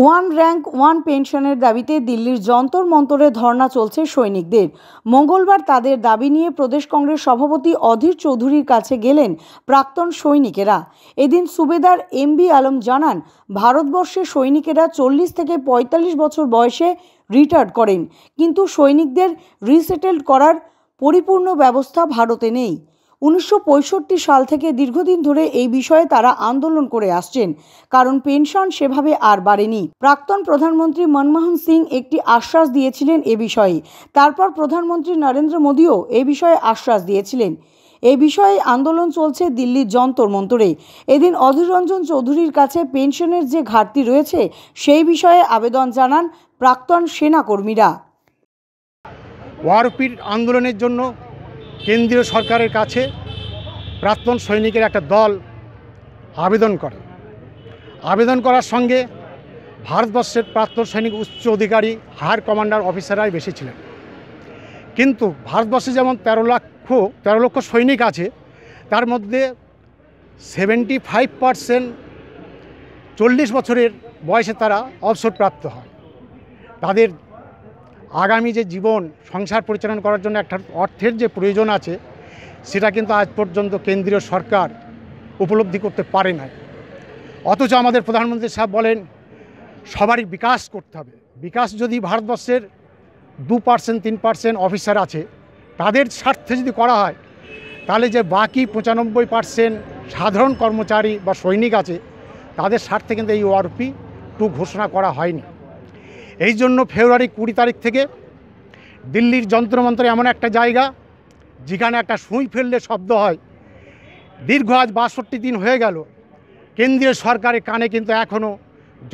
one rank one পেনশনের দাবিতে দিল্লির যন্তর মন্তরে ধর্না চলছে সৈনিকদের মঙ্গলবার তাদের দাবি নিয়ে প্রদেশ কংগ্রেস সভাপতি অধীর চৌধুরীর কাছে গেলেন প্রাক্তন সৈনিকেরা এদিন সুবেদার এম বি আলম জানান ভারতবর্ষে সৈনিকেরা চল্লিশ থেকে ৪৫ বছর বয়সে রিটায়ার্ড করেন কিন্তু সৈনিকদের রিসেটেলড করার পরিপূর্ণ ব্যবস্থা ভারতে নেই উনিশশো সাল থেকে দীর্ঘদিন ধরে এই বিষয়ে তারা আন্দোলন করে আসছেন কারণ পেনশন সেভাবে আর বাড়েনি প্রাক্তন প্রধানমন্ত্রী মনমোহন সিং একটি আশ্বাস দিয়েছিলেন এ বিষয়ে তারপর প্রধানমন্ত্রী নরেন্দ্র মোদীও এ বিষয়ে আশ্বাস দিয়েছিলেন এ বিষয়ে আন্দোলন চলছে দিল্লির যন্তর মন্তরে এদিন অধীর রঞ্জন চৌধুরীর কাছে পেনশনের যে ঘাটতি রয়েছে সেই বিষয়ে আবেদন জানান প্রাক্তন সেনাকর্মীরা ওয়ারপির আন্দোলনের জন্য কেন্দ্রীয় সরকারের কাছে প্রাক্তন সৈনিকের একটা দল আবেদন করে আবেদন করার সঙ্গে ভারতবর্ষের প্রাক্তন সৈনিক উচ্চ অধিকারী হায়ার কমান্ডার অফিসাররাই বেশি ছিলেন কিন্তু ভারতবর্ষে যেমন তেরো লক্ষ তেরো লক্ষ সৈনিক আছে তার মধ্যে সেভেন্টি ফাইভ পারসেন্ট চল্লিশ বছরের বয়সে তারা অবসরপ্রাপ্ত হয় তাদের আগামী যে জীবন সংসার পরিচালনা করার জন্য একটা অর্থের যে প্রয়োজন আছে সেটা কিন্তু আজ পর্যন্ত কেন্দ্রীয় সরকার উপলব্ধি করতে পারে না অথচ আমাদের প্রধানমন্ত্রী সাহেব বলেন সবারই বিকাশ করতে হবে বিকাশ যদি ভারতবর্ষের দু পার্সেন্ট তিন পার্সেন্ট অফিসার আছে তাদের স্বার্থে যদি করা হয় তাহলে যে বাকি পঁচানব্বই পার্সেন্ট সাধারণ কর্মচারী বা সৈনিক আছে তাদের স্বার্থে কিন্তু এই ওআরপি টু ঘোষণা করা হয়নি এই জন্য ফেব্রুয়ারি কুড়ি তারিখ থেকে দিল্লির যন্ত্রমন্ত্রে এমন একটা জায়গা যেখানে একটা সুই ফেললে শব্দ হয় দীর্ঘ আজ বাষট্টি দিন হয়ে গেল কেন্দ্রীয় সরকারের কানে কিন্তু এখনও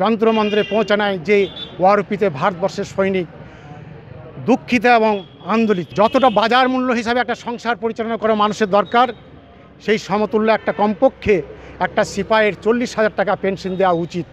যন্ত্রমন্ত্রে পৌঁছে নেয় যে ওয়ারপিতে ভারতবর্ষের সৈনিক দুঃখিত এবং আন্দোলিত যতটা বাজার মূল্য হিসাবে একটা সংসার পরিচালনা করা মানুষের দরকার সেই সমতুল্য একটা কমপক্ষে একটা সিপাহের চল্লিশ হাজার টাকা পেনশন দেওয়া উচিত